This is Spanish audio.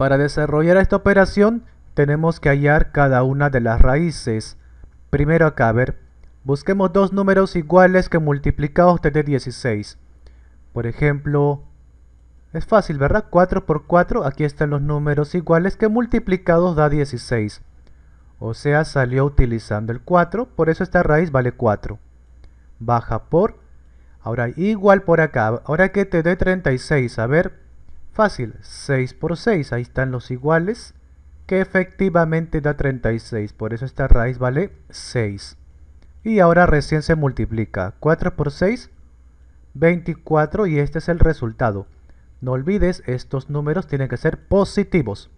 Para desarrollar esta operación tenemos que hallar cada una de las raíces. Primero acá, a ver, busquemos dos números iguales que multiplicados te dé 16. Por ejemplo, es fácil, ¿verdad? 4 por 4, aquí están los números iguales que multiplicados da 16. O sea, salió utilizando el 4, por eso esta raíz vale 4. Baja por, ahora igual por acá, ahora que te dé 36, a ver fácil, 6 por 6, ahí están los iguales, que efectivamente da 36, por eso esta raíz vale 6. Y ahora recién se multiplica, 4 por 6, 24 y este es el resultado. No olvides, estos números tienen que ser positivos.